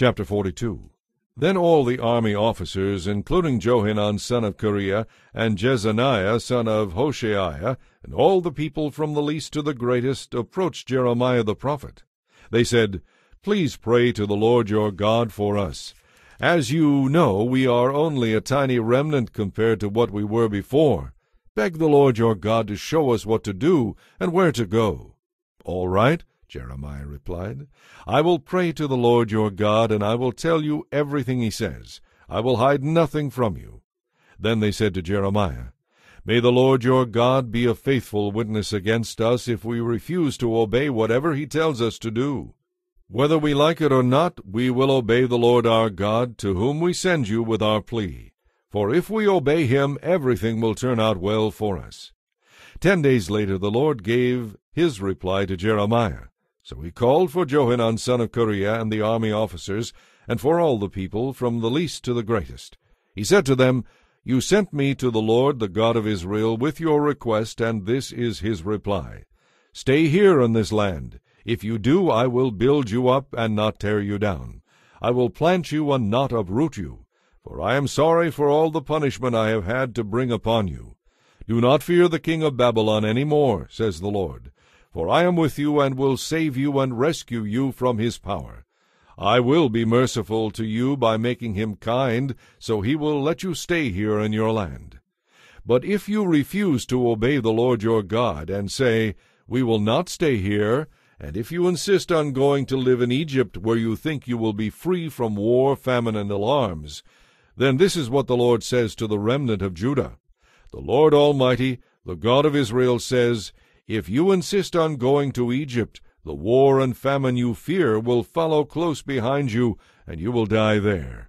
Chapter 42 Then all the army officers, including Johanan son of Kareah, and Jezaniah son of Hoshaiah, and all the people from the least to the greatest, approached Jeremiah the prophet. They said, Please pray to the Lord your God for us. As you know, we are only a tiny remnant compared to what we were before. Beg the Lord your God to show us what to do and where to go. All right, Jeremiah replied. I will pray to the Lord your God, and I will tell you everything he says. I will hide nothing from you. Then they said to Jeremiah, May the Lord your God be a faithful witness against us if we refuse to obey whatever he tells us to do. Whether we like it or not, we will obey the Lord our God, to whom we send you with our plea. For if we obey him, everything will turn out well for us. Ten days later the Lord gave his reply to Jeremiah. So he called for Johanan son of Korea and the army officers, and for all the people, from the least to the greatest. He said to them, You sent me to the Lord the God of Israel with your request, and this is his reply. Stay here in this land. If you do, I will build you up and not tear you down. I will plant you and not uproot you. For I am sorry for all the punishment I have had to bring upon you. Do not fear the king of Babylon any more, says the Lord. For I am with you, and will save you, and rescue you from his power. I will be merciful to you by making him kind, so he will let you stay here in your land. But if you refuse to obey the Lord your God, and say, We will not stay here, and if you insist on going to live in Egypt, where you think you will be free from war, famine, and alarms, then this is what the Lord says to the remnant of Judah. The Lord Almighty, the God of Israel, says, if you insist on going to Egypt, the war and famine you fear will follow close behind you, and you will die there.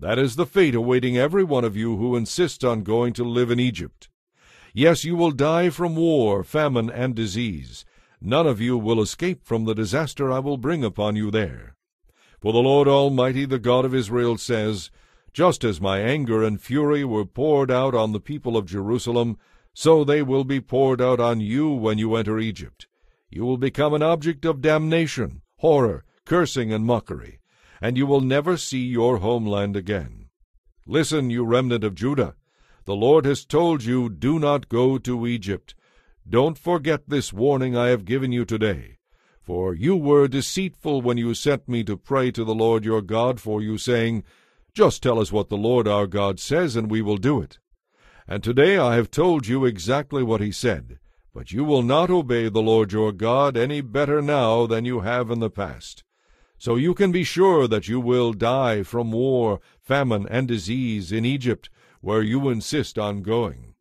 That is the fate awaiting every one of you who insists on going to live in Egypt. Yes, you will die from war, famine, and disease. None of you will escape from the disaster I will bring upon you there. For the Lord Almighty, the God of Israel, says, Just as my anger and fury were poured out on the people of Jerusalem, so they will be poured out on you when you enter Egypt. You will become an object of damnation, horror, cursing, and mockery, and you will never see your homeland again. Listen, you remnant of Judah. The Lord has told you, do not go to Egypt. Don't forget this warning I have given you today. For you were deceitful when you sent me to pray to the Lord your God for you, saying, Just tell us what the Lord our God says, and we will do it. And today I have told you exactly what he said. But you will not obey the Lord your God any better now than you have in the past. So you can be sure that you will die from war, famine, and disease in Egypt, where you insist on going.